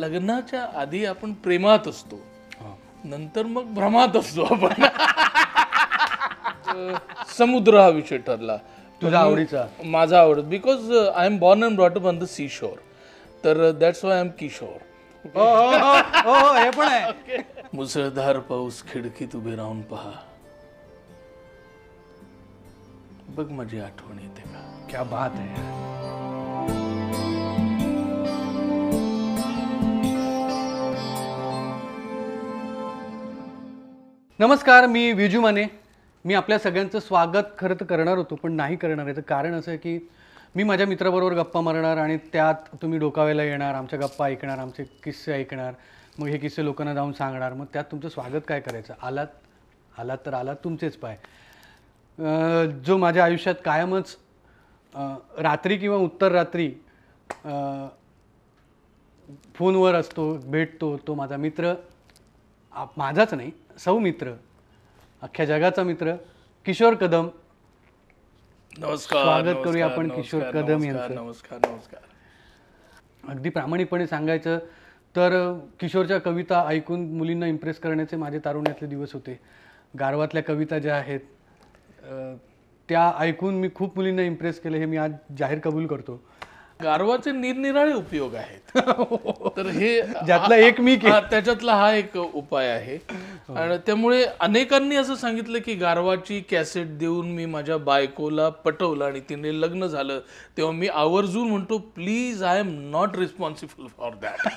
लग्नाच्या आधी आपण प्रेमात असतो नंतर मग भ्रमात असतो आपण समुद्र हा विषय ठरला तुला आवडीचा माझा आवड because I am born and brought up on the sea shore तर that's why I am Kishore मुसळधार पाऊस खिडकीत उभे राहून पहा बघ माझी आठवण येते का क्या बात आहे नमस्कार मी विजू माने मी आपल्या सगळ्यांचं स्वागत खरं तर करणार होतो पण नाही करणार याचं कारण असं आहे की मी माझ्या मित्राबरोबर गप्पा मारणार आणि त्यात तुम्ही डोकावेला येणार आमच्या गप्पा ऐकणार आमचे किस्से ऐकणार मग हे किस्से लोकांना जाऊन सांगणार मग त्यात तुमचं स्वागत काय करायचं आलात आलात तर आलात तुमचेच पाय जो माझ्या आयुष्यात कायमच रात्री किंवा उत्तर रात्री फोनवर असतो भेटतो तो माझा मित्र माझाच नाही सौमित्र अख्ख्या जगाचा मित्र किशोर कदम नमस्कार स्वागत करूया आपण किशोर कदम यांचं नमस्कार नमस्कार अगदी प्रामाणिकपणे सांगायचं तर किशोरच्या कविता ऐकून मुलींना इम्प्रेस करण्याचे माझे तारुण्यातले दिवस होते गारवातल्या कविता ज्या आहेत त्या ऐकून मी खूप मुलींना इम्प्रेस केलं हे मी आज जाहीर कबूल करतो गारवाचे निरनिराळे उपयोग आहेत तर हे ज्यातला एक मी त्याच्यातला हा एक उपाय आहे हो. आणि त्यामुळे अनेकांनी असं सांगितलं की गारवाची कॅसेट देऊन मी माझ्या बायकोला पटवलं आणि तिने लग्न झालं तेव्हा मी आवर्जून म्हणतो please I am not responsible for that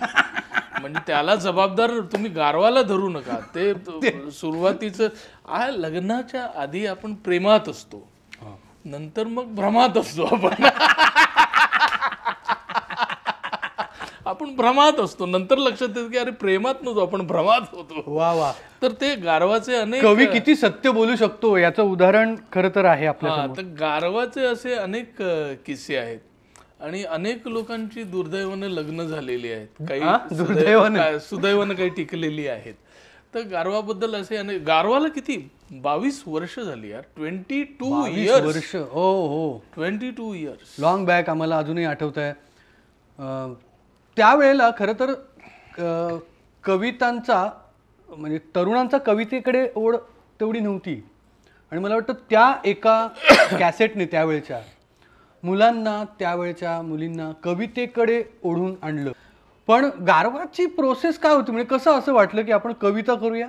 म्हणजे त्याला जबाबदार तुम्ही गारवाला धरू नका ते सुरुवातीचं आ लग्नाच्या आधी आपण प्रेमात असतो नंतर मग भ्रमात असतो आपण आपण भ्रमात असतो नंतर लक्षात येतं की अरे प्रेमात नव्हतो आपण भ्रमात होतो वा वा तर ते गारवाचे अनेक कवी किती सत्य बोलू शकतो याचं उदाहरण खरं तर आहे आपल्या तर गारवाचे असे अनेक किस्से आहेत आणि अनेक लोकांची दुर्दैवाने लग्न झालेली आहेत काही दुर्दैवाने सुदैवानं काही टिकलेली आहेत तर गारवाबद्दल असे अनेक गारवाला किती बावीस वर्ष झाली यार ट्वेंटी टू इयर्स वर्ष हो हो twenty two years long back आम्हाला अजूनही आठवत आहे त्यावेळेला खरं तर कवितांचा म्हणजे तरुणांचा कवितेकडे ओढ तेवढी नव्हती आणि मला वाटतं त्या एका कॅसेटने त्यावेळेच्या मुलांना त्यावेळेच्या मुलींना कवितेकडे ओढून आणलं पण गारवाची प्रोसेस काय होती म्हणजे कसं असं वाटलं की आपण कविता करूया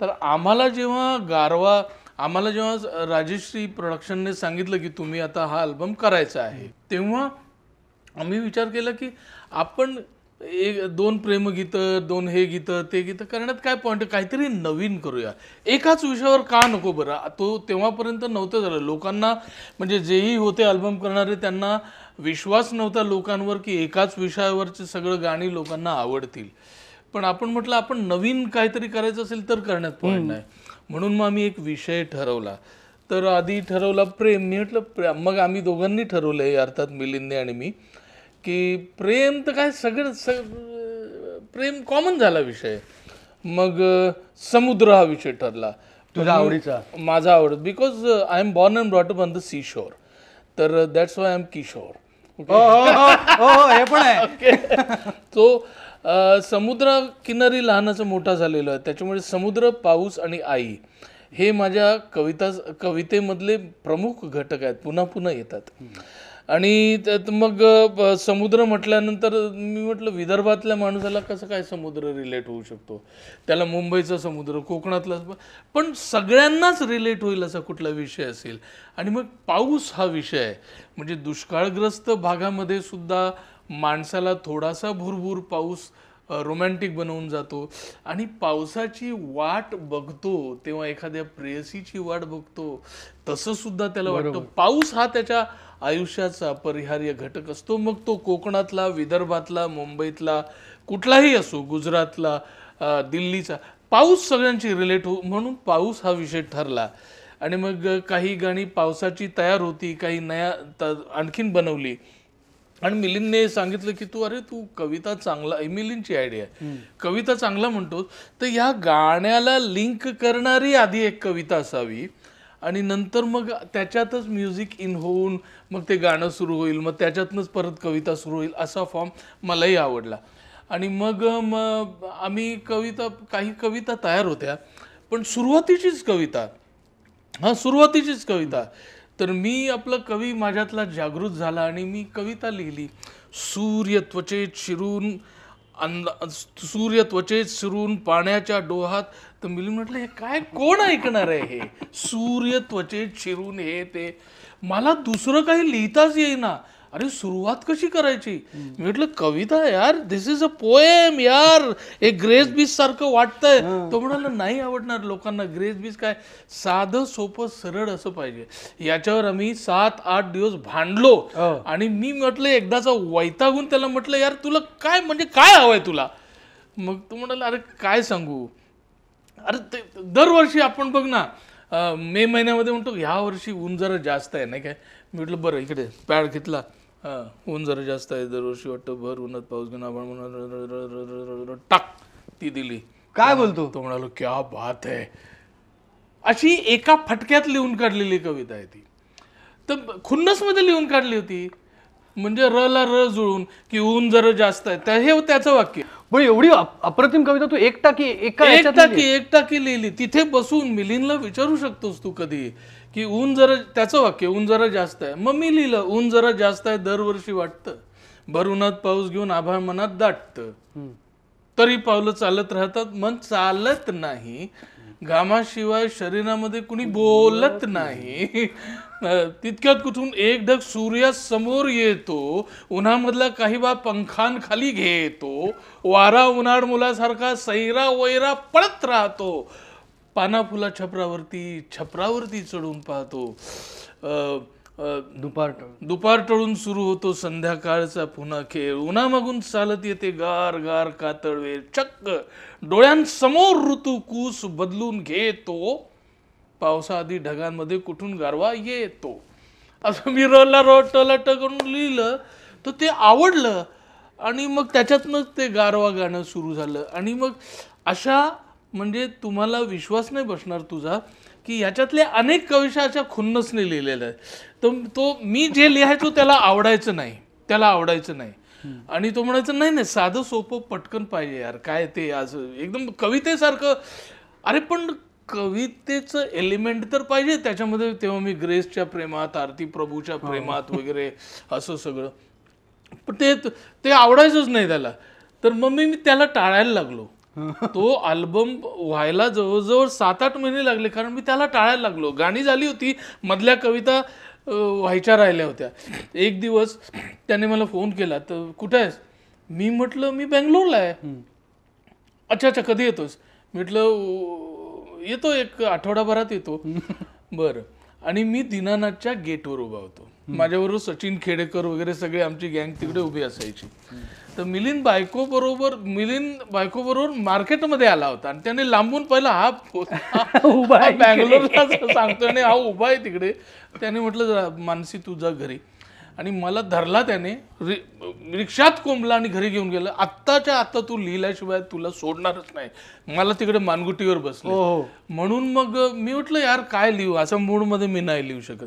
तर आम्हाला जेव्हा गारवा आम्हाला जेव्हा राजेश्री प्रोडक्शनने सांगितलं की तुम्ही आता हा अल्बम करायचा आहे तेव्हा आम्ही विचार केला की आपण एक दोन प्रेमगीतं दोन हे गीतं ते गीतं करण्यात काय पॉईंट काहीतरी नवीन करूया एकाच विषयावर का नको बरं तो तेव्हापर्यंत नव्हतं झालं लोकांना म्हणजे जेही होते अल्बम करणारे त्यांना विश्वास नव्हता लोकांवर की एकाच विषयावरचे सगळं गाणी लोकांना आवडतील पण आपण म्हटलं आपण नवीन काहीतरी करायचं असेल तर करण्यात पॉईंट नाही म्हणून मग आम्ही एक विषय ठरवला तर आधी ठरवला प्रेम मी म्हटलं मग आम्ही दोघांनी ठरवलं हे अर्थात मिलिंदने आणि मी की प्रेम तर काय सगळं सग प्रेम कॉमन झाला विषय मग समुद्र हा विषय ठरला तुझ्या आवडीचा माझा आवड because I am born and up on the sea तर that's why I am Kishore हे पण आहे तो समुद्र किनारी लहानाचा मोठा झालेला आहे त्याच्यामुळे समुद्र पाऊस आणि आई हे माझ्या कविता कवितेमधले प्रमुख घटक आहेत पुन्हा पुन्हा येतात आणि त्यात मग समुद्र म्हटल्यानंतर मी म्हटलं विदर्भातल्या माणसाला कसं काय समुद्र रिलेट होऊ शकतो त्याला मुंबईचा समुद्र कोकणातला पण सगळ्यांनाच रिलेट होईल असा कुठला विषय असेल आणि मग पाऊस हा विषय म्हणजे दुष्काळग्रस्त भागामध्ये सुद्धा माणसाला थोडासा भुरभूर पाऊस रोमॅन्टिक बनवून जातो आणि पावसाची वाट बघतो तेव्हा एखाद्या प्रेयसीची वाट बघतो तसं सुद्धा त्याला वाटतं पाऊस हा त्याच्या आयुष्याचा परिहार्य घटक असतो मग तो कोकणातला विदर्भातला मुंबईतला कुठलाही असो गुजरातला दिल्लीचा पाऊस सगळ्यांची रिलेट हो म्हणून पाऊस हा विषय ठरला आणि मग काही गाणी पावसाची तयार होती काही नया आणखीन बनवली आणि मिलिंदने सांगितलं की तू अरे तू कविता चांगला मिलिंदची आयडिया आहे कविता चांगला म्हणतोस तर ह्या गाण्याला लिंक करणारी आधी एक कविता असावी आणि नंतर मग त्याच्यातच म्युझिक इन होऊन मग ते गाणं सुरू होईल मग त्याच्यातनंच परत कविता सुरू होईल असा फॉर्म मलाही आवडला आणि मग मग आम्ही कविता काही कविता तयार होत्या पण सुरुवातीचीच कविता हां सुरुवातीचीच कविता तर मी आपलं कवी माझ्यातला जागृत झाला आणि मी कविता लिहिली सूर्य त्वचेत शिरून अंदा सूर्य त्वचेत शिरून पाण्याच्या डोहात तर मी म्हटलं हे काय कोण ऐकणार आहे हे सूर्य त्वचेत शिरून हे ते मला दुसरं काही लिहिताच येईना अरे सुरुवात कशी करायची मी म्हटलं कविता यार दिस इज अ पोएम यार हे ग्रेस बीच सारखं वाटतंय तो म्हणाल नाही आवडणार लोकांना ग्रेस बीच काय साधं सोपं सरळ असं पाहिजे याच्यावर आम्ही सात आठ दिवस भांडलो हो. आणि मी म्हटलं एकदाचा वैतागून त्याला म्हटलं यार तुला काय म्हणजे काय हवंय तुला मग तू म्हणाला अरे काय सांगू अरे ते दरवर्षी आपण बघ ना मे महिन्यामध्ये म्हणतो ह्या वर्षी ऊन जरा जास्त आहे नाही काय मी म्हटलं बरं इकडे पॅड घेतला हां ऊन जरा जास्त आहे दरवर्षी वाटतं भर उन्हात पाऊस घेऊन आपण म्हणून टाक ती दिली काय बोलतो तो म्हणालो क्या बात आहे अशी एका फटक्यात लिहून काढलेली कविता आहे ती तर मध्ये लिहून काढली होती म्हणजे र ला र जुळून की ऊन जरा जास्त आहे त्या हे त्याचं वाक्य पण एवढी अप्रतिम कविता तू एकटा की एका एकटा की एकटा की लिहिली तिथे बसून मिलिंदला विचारू शकतोस तू कधी की ऊन जरा त्याचं वाक्य ऊन जरा जास्त आहे मग मी लिहिलं ऊन जरा जास्त आहे दरवर्षी वाटतं भर पाऊस घेऊन आभाळ मनात दाटत तरी पावलं चालत राहतात मन चालत नाही घामाशिवाय शरीरामध्ये कुणी बोलत नाही तितक्यात कुठून एक ढग सूर्यासमोर येतो उन्हामधला काही बा पंखांखाली घेतो वारा उन्हाळ मुलासारखा सैरा वैरा पळत राहतो पाना फुला छपरावरती छपरावरती चढून पाहतो दुपार दुपार टळून सुरू होतो संध्याकाळचा पुन्हा खेळ उन्हामागून चालत येते गार गार कातळवेर चक्क डोळ्यांसमोर ऋतू कूस बदलून घेतो पावसाआधी ढगांमध्ये कुठून गारवा येतो असं मी रोलला रो टोला करून लिहिलं तर ते आवडलं आणि मग त्याच्यातनंच ते गारवा गाणं सुरू झालं आणि मग अशा म्हणजे तुम्हाला विश्वास नाही बसणार तुझा की याच्यातल्या अनेक कविशा अशा खुन्नसने लिहिलेल्या आहेत तर तो मी जे लिहायचो त्याला आवडायचं नाही त्याला आवडायचं नाही आणि तो म्हणायचं नाही नाही साधं सोपं पटकन पाहिजे यार काय ते आज एकदम कवितेसारखं अरे पण कवितेचं एलिमेंट तर पाहिजे त्याच्यामध्ये तेव्हा मी ग्रेसच्या प्रेमात आरती प्रभूच्या हो. प्रेमात वगैरे असं सगळं पण ते ते आवडायचंच नाही त्याला तर मग मी त्याला टाळायला लागलो तो अल्बम व्हायला जवळजवळ सात आठ महिने लागले कारण मी त्याला टाळायला लागलो गाणी झाली होती मधल्या कविता व्हायच्या राहिल्या होत्या एक दिवस त्याने मला फोन केला तर कुठे आहेस मी म्हटलं मी बँगलोरला आहे अच्छा अच्छा कधी येतोस म्हटलं येतो एक आठवडाभरात येतो बर आणि मी दीनानाथच्या गेटवर उभा होतो माझ्याबरोबर सचिन खेडेकर वगैरे सगळे आमची गँग तिकडे उभी असायची तर मिलिंद बायको बरोबर मिलिंद बायको बरोबर मार्केटमध्ये आला होता आणि त्याने लांबून पहिला हा बँगलोरला सांगतो आणि हा उभा आहे तिकडे त्याने म्हटलं मानसी तुझा घरी आणि मला धरला त्याने रि रिक्षात कोंबला आणि घरी घेऊन गेलं आत्ताच्या आत्ता तू लिहिल्याशिवाय तुला सोडणारच नाही मला तिकडे मानगुटीवर बसलो हो, हो. म्हणून मग मी म्हटलं यार काय लिहू असं मूडमध्ये मी नाही लिहू शकत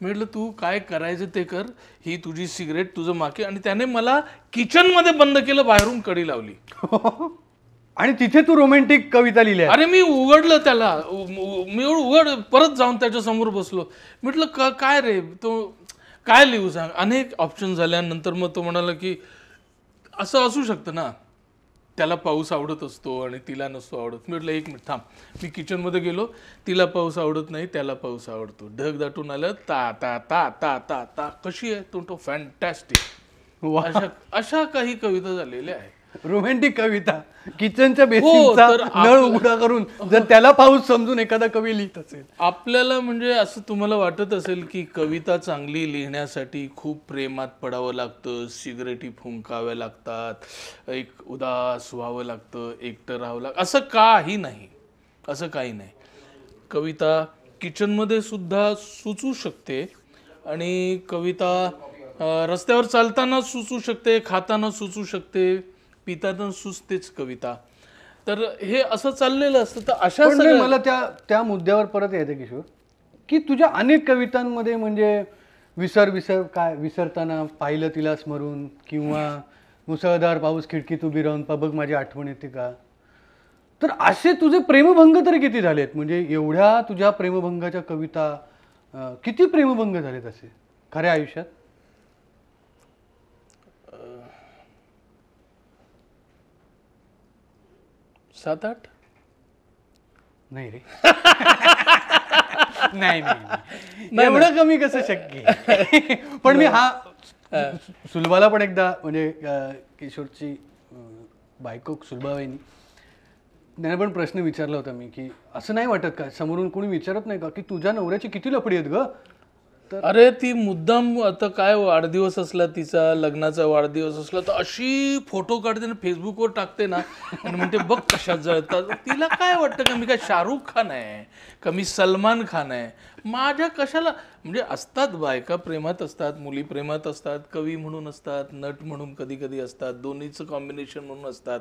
मी म्हटलं तू काय करायचं ते कर ही तुझी सिगरेट तुझं माके आणि त्याने मला किचनमध्ये बंद केलं बाहेरून कडी लावली आणि तिथे तू रोमॅन्टिक कविता लिहिली अरे मी उघडलं त्याला मी उघड परत जाऊन त्याच्या समोर बसलो म्हटलं काय रे तो काय लिहू सांग अनेक ऑप्शन झाल्यानंतर मग तो म्हणाला की असं असू शकतं ना त्याला पाऊस आवडत असतो आणि तिला नसतो आवडत मी म्हटलं एक मिनिट थांब मी किचनमध्ये गेलो तिला पाऊस आवडत नाही त्याला पाऊस आवडतो ढग दाटून आलं ता ता ता ता ता ता कशी आहे तो तो फॅन्टॅस्टिक अशा अशा काही कविता झालेल्या आहेत रोमॅन्टिक कविता किचनच्या हो, बेसिनचा नळ उघडा करून जर त्याला पाऊस समजून एखादा कवी लिहित असेल आपल्याला म्हणजे असं तुम्हाला वाटत असेल की कविता चांगली लिहिण्यासाठी खूप प्रेमात पडावं लागतं सिगरेटी फुंकाव्या लागतात एक उदास व्हावं लागतं एकटं राहावं लागतं असं काही नाही असं काही नाही कविता किचनमध्ये सुद्धा सुचू शकते आणि कविता रस्त्यावर चालताना सुचू शकते खाताना सुचू शकते पितादन सुस्तेच कविता तर हे असं चाललेलं असतं तर अशा मला त्या त्या मुद्द्यावर परत यायचं किशोर की तुझ्या अनेक कवितांमध्ये म्हणजे विसर विसर काय विसरताना पाहिलं तिला स्मरून किंवा मुसळधार पाऊस खिडकीत उभी राहून पबग माझी आठवण येते का तर असे तुझे प्रेमभंग तरी किती झालेत म्हणजे एवढ्या तुझ्या प्रेमभंगाच्या कविता किती प्रेमभंग झालेत असे खऱ्या आयुष्यात सात आठ नाही रे नाही नाही एवढं कमी कसं शक्य पण मी हा सुलभाला पण एकदा म्हणजे किशोरची बायको सुलभाबाईनी त्यांना पण प्रश्न विचारला होता मी की असं नाही वाटत का समोरून कोणी विचारत नाही का की तुझ्या नवऱ्याची किती लफडी आहेत ग अरे ती मुद्दाम आता काय वाढदिवस असला तिचा लग्नाचा वाढदिवस असला तर अशी फोटो काढते ना फेसबुकवर टाकते ना आणि म्हणते बघ कशा जळतात तिला काय वाटतं का मी काय शाहरुख खान आहे का मी सलमान खान आहे माझ्या कशाला म्हणजे असतात बायका प्रेमात असतात मुली प्रेमात असतात कवी म्हणून असतात नट म्हणून कधी कधी असतात दोन्हीचं कॉम्बिनेशन म्हणून असतात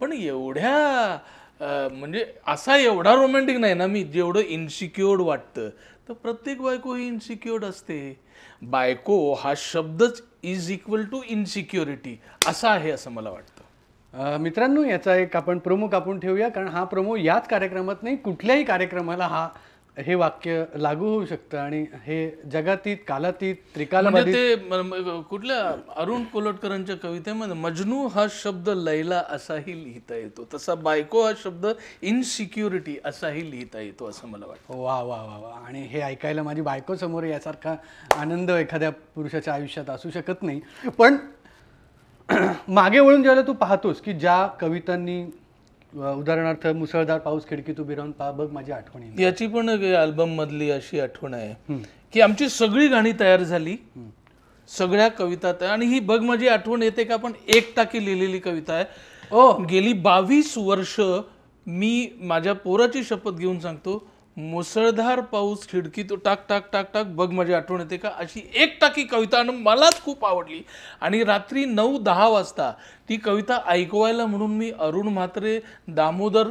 पण एवढ्या म्हणजे असा एवढा रोमॅन्टिक नाही ना मी जेवढं इन्सिक्युअर्ड वाटतं तर प्रत्येक बायको ही इन्सिक्युअर्ड असते बायको हा शब्दच इज इक्वल टू इन्सिक्युरिटी असा आहे असं मला वाटतं मित्रांनो याचा एक आपण प्रोमो कापून ठेवूया कारण हा प्रमो याच कार्यक्रमात नाही कुठल्याही कार्यक्रमाला हा हे वाक्य लागू होऊ शकतं आणि हे जगातीत कालातीत त्रिकालामध्ये म्हणजे ते कुठल्या अरुण कोलटकरांच्या कवितेमध्ये मजनू हा शब्द लैला असाही लिहिता येतो तसा बायको हा शब्द इनसिक्युरिटी असाही लिहिता येतो असं मला वाटतं हो, वा वा वा वा आणि हे ऐकायला माझी बायको समोर यासारखा आनंद एखाद्या पुरुषाच्या आयुष्यात असू शकत नाही पण मागे वळून ज्यावेळेला तू पाहतोस की ज्या कवितांनी उदाहरणार्थ मुसळधार पाऊस खिडकीत उभी राहून पा बघ माझी आठवण आहे याची पण अल्बम मधली अशी आठवण आहे की आमची सगळी गाणी तयार झाली सगळ्या कविता आणि ही बघ माझी आठवण येते का पण एक टाकी लिहिलेली कविता आहे ओ गेली बावीस वर्ष मी माझ्या पोराची शपथ घेऊन सांगतो मुसळधार पाऊस खिडकीत टाक टाक टाक टाक बघ माझी आठवण येते का अशी एक टाकी कविता आणि मलाच खूप आवडली आणि रात्री नऊ दहा वाजता ती कविता ऐकवायला म्हणून मी अरुण म्हात्रे दामोदर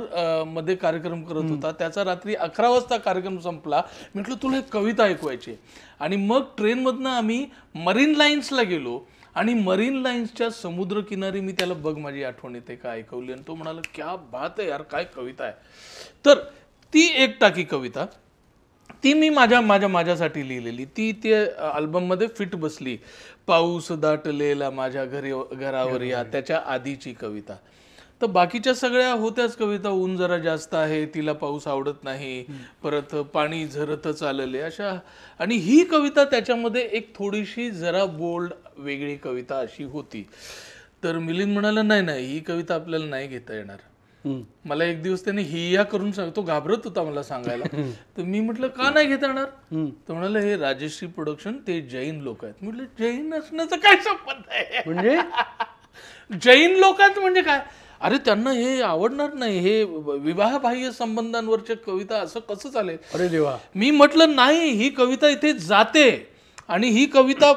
मध्ये कार्यक्रम करत होता त्याचा रात्री अकरा वाजता कार्यक्रम संपला म्हटलं तुला एक कविता ऐकवायची आणि मग ट्रेनमधनं आम्ही मरीन लाईन्सला गेलो आणि मरीन लाईन्सच्या समुद्रकिनारी मी त्याला बघ माझी आठवण येते का ऐकवली आणि तो म्हणाला क्या बात यार काय कविता आहे तर ती एक टाकी कविता ती मी माझ्या माझ्या माझ्यासाठी लिहिलेली ती ते अल्बममध्ये फिट बसली पाऊस दाटलेला माझ्या घरी घरावर या त्याच्या आधीची कविता तर बाकीच्या सगळ्या होत्याच कविता ऊन जरा जास्त आहे तिला पाऊस आवडत नाही परत पाणी झरत चालले अशा आणि ही कविता त्याच्यामध्ये एक थोडीशी जरा बोल्ड वेगळी कविता अशी होती तर मिलिंद म्हणाला नाही नाही ही कविता आपल्याला नाही घेता येणार मला एक दिवस त्याने हिया करून सांग तो घाबरत होता मला सांगायला तर मी म्हटलं का नाही घेता येणार तर म्हणाले हे राजेश्री प्रोडक्शन ते जैन लोक आहेत म्हटलं जैन असण्याचं काय संबंध आहे म्हणजे जैन आहेत म्हणजे काय अरे त्यांना हे आवडणार नाही हे विवाहबाह्य संबंधांवरच्या कविता असं कसं चालेल अरे देवा मी म्हटलं नाही ही कविता इथे जाते आणि ही कविता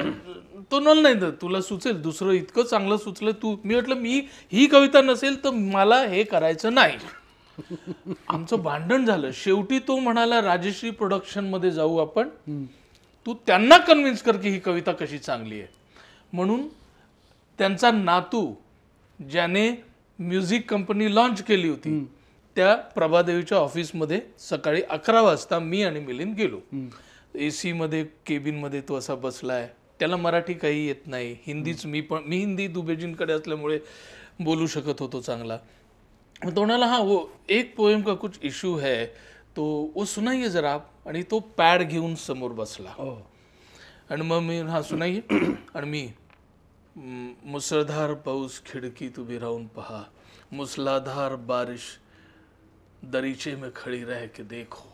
तो नल नाही तुला सुचेल दुसरं इतकं चांगलं सुचलं तू मी म्हटलं मी ही कविता नसेल तर मला हे करायचं नाही आमचं भांडण झालं शेवटी तो म्हणाला राजश्री प्रोडक्शन मध्ये जाऊ आपण तू त्यांना कन्व्हिन्स कर की ही कविता कशी चांगली आहे म्हणून त्यांचा नातू ज्याने म्युझिक कंपनी लॉन्च केली होती त्या प्रभादेवीच्या ऑफिसमध्ये सकाळी अकरा वाजता मी आणि मिलिंद गेलो एसीमध्ये केबिनमध्ये तो असा बसला आहे त्याला मराठी काही येत नाही हिंदीच मी पण मी हिंदी दुबेजींकडे असल्यामुळे बोलू शकत होतो चांगला म्हणाला हा वो हो, एक पोएम का कुछ इशू है तो वो सुनाइये जरा आणि तो पॅड घेऊन समोर बसला हो. आणि मग मी हा सुनाई आणि मी मुसळधार पाऊस खिडकी उभी राहून पहा मुसलाधार बारिश दरीचे में खडी रह के देखो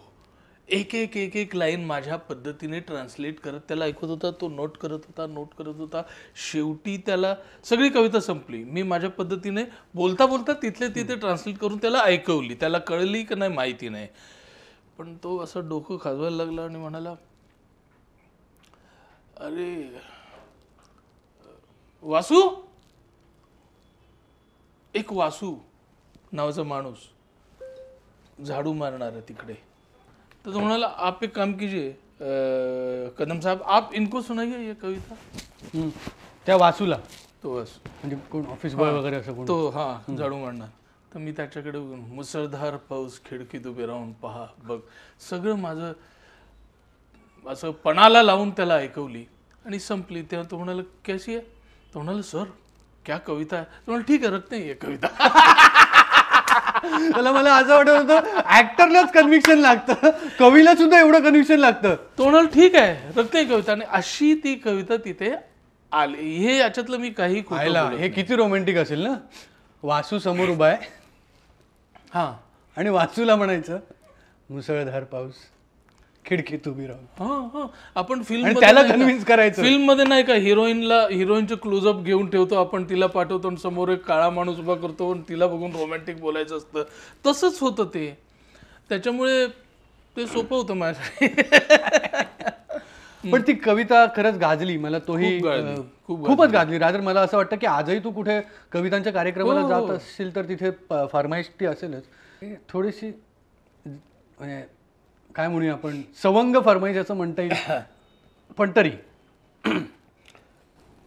एक एक एक एक लाईन माझ्या पद्धतीने ट्रान्सलेट करत त्याला ऐकत होता तो नोट करत होता नोट करत होता शेवटी त्याला सगळी कविता संपली मी माझ्या पद्धतीने बोलता बोलता तिथले तिथे ट्रान्सलेट करून त्याला ऐकवली त्याला कळली की नाही माहिती नाही पण तो असं डोकं खाजवायला लागला आणि म्हणाला अरे वासू एक वासू नावाचा माणूस झाडू मारणार आहे तिकडे तो तो म्हणाला आप एक काम कीजिए कदम साहब आप इनको सुनाइए ये कविता त्या वासूला तो बस म्हणजे कोण ऑफिस बॉय वगैरे असं कोण तो हां झाडू तर मी त्याच्याकडे मुसळधार पाऊस खिडकीत उभे राहून पहा बघ सगळं माझं असं पणाला लावून त्याला ऐकवली आणि संपली तेव्हा तो म्हणाला कॅशी आहे तो म्हणाला सर क्या कविता आहे तो ठीक आहे रक्त नाही ये कविता त्याला मला असं वाटत होतं ऍक्टरलाच कन्व्हिक्शन लागतं कवीला सुद्धा एवढं कन्व्हिक्शन लागतं तोंडाल ठीक आहे प्रत्येक कविता आणि अशी ती कविता तिथे आली हे याच्यातलं मी काही खायला हे किती रोमॅन्टिक असेल ना वासू समोर उभा आहे हा आणि वाचूला म्हणायचं मुसळधार पाऊस खिडकीत उभी राहून आपण फिल्म त्याला कन्व्हिन्स करायचं फिल्म मध्ये नाही का हिरोईनला हिरोईनचे क्लोजअप घेऊन ठेवतो आपण तिला पाठवतो आणि समोर एक काळा माणूस उभा करतो आणि तिला बघून रोमॅन्टिक बोलायचं असतं तसंच होतं ते त्याच्यामुळे ते सोपं होतं माझ्या पण ती कविता खरंच गाजली मला तोही खूपच गाजली राजर मला असं वाटतं की आजही तू कुठे कवितांच्या कार्यक्रमाला हो, हो, जात हो. असशील तर तिथे फार्माइस्टी असेलच थोडीशी म्हणजे काय म्हणूया आपण सवंग फरमाई असं म्हणता येईल पण तरी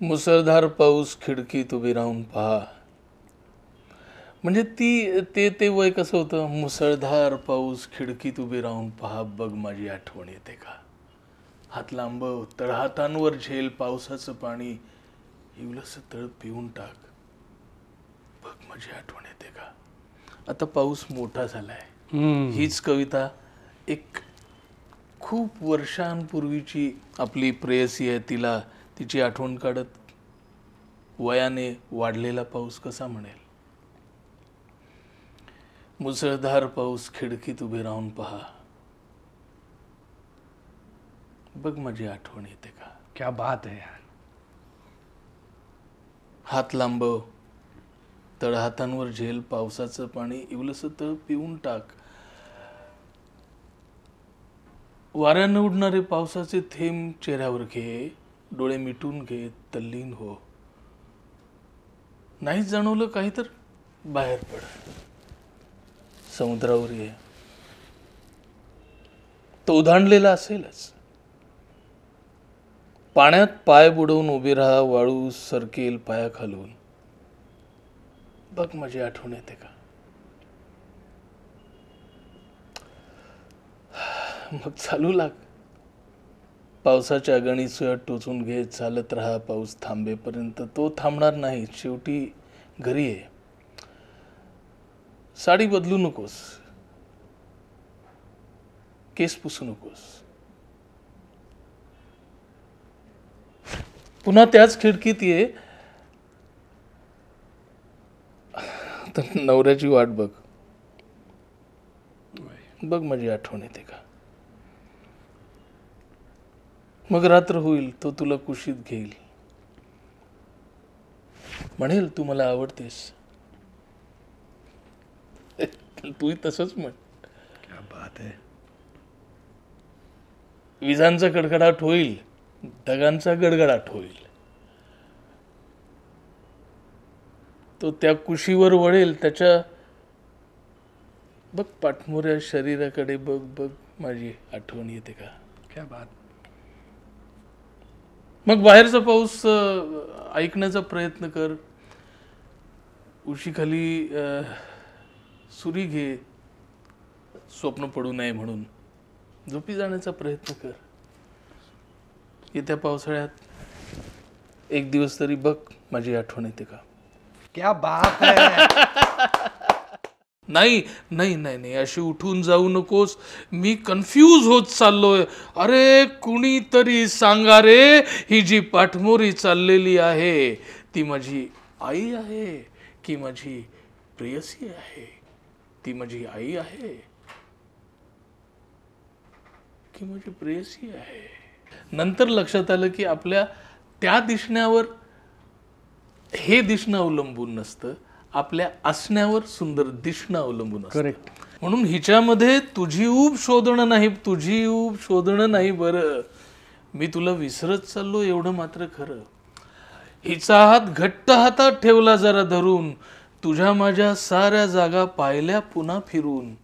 मुसळधार पाऊस खिडकीत उभी राहून पहा म्हणजे ती ते ते वय कसं होतं मुसळधार पाऊस खिडकीत उभी राहून पहा बघ माझी आठवण येते का हात लांब तळहातांवर झेल पावसाचं पाणी इवलंसं तळ पिऊन टाक बघ माझी आठवण येते का आता पाऊस मोठा झालाय हीच कविता एक खूप वर्षांपूर्वीची आपली प्रेयसी आहे तिला तिची आठवण काढत वयाने वाढलेला पाऊस कसा म्हणेल मुसळधार पाऊस खिडकीत उभे राहून पहा बघ माझी आठवण येते का क्या बात आहे यार हात लांबव तळहातांवर झेल पावसाचं पाणी इवलस तळ पिऊन टाक वाऱ्यानं उडणारे पावसाचे थेंब चेहऱ्यावर घे डोळे मिटून घे तल्लीन हो नाहीच जाणवलं काही तर बाहेर पड समुद्रावर ये तो उधाणलेला असेलच पाण्यात पाय बुडवून उभे राहा वाळू सरकेल पाया खालून बघ माझी आठवण येते का मग चालू लाग पावसाच्या अगणी सुयात टोचून घेत चालत राहा पाऊस थांबेपर्यंत तो थांबणार नाही शेवटी घरी ये साडी बदलू नकोस केस पुसू नकोस पुन्हा त्याच खिडकीत ये तर नवऱ्याची वाट बघ बघ माझी आठवण येते का मग रात्र होईल तो तुला कुशीत घेईल म्हणेल तू मला आवडतेस तू तसच म्हण विजांचा गडगडाट होईल ढगांचा गडगडाट होईल तो त्या कुशीवर वळेल त्याच्या बघ पाठमोऱ्या शरीराकडे बघ बघ माझी आठवण येते का क्या बात मग बाहेरचा पाऊस ऐकण्याचा प्रयत्न कर उशीखाली सुरी घे स्वप्न पडू नये म्हणून झोपी जाण्याचा प्रयत्न कर येत्या पावसाळ्यात एक दिवस तरी बघ माझी आठवण येते का क्या बाप है नाही नाही नाही नाही अशी उठून जाऊ नकोस मी कन्फ्यूज होत चाललोय अरे कुणीतरी सांगा रे ही जी पाठमोरी चाललेली आहे ती माझी आई आहे की माझी प्रेयसी आहे ती माझी आई आहे की माझी प्रेयसी आहे नंतर लक्षात आलं की आपल्या त्या दिसण्यावर हे दिसणं अवलंबून नसतं आपल्या असण्यावर सुंदर दिसणं अवलंबून करेक्ट म्हणून हिच्यामध्ये तुझी ऊब शोधणं नाही तुझी ऊब शोधणं नाही बर मी तुला विसरत चाललो एवढं मात्र खरं हिचा हात घट्ट हातात ठेवला जरा धरून तुझ्या माझ्या साऱ्या जागा पाहिल्या पुन्हा फिरून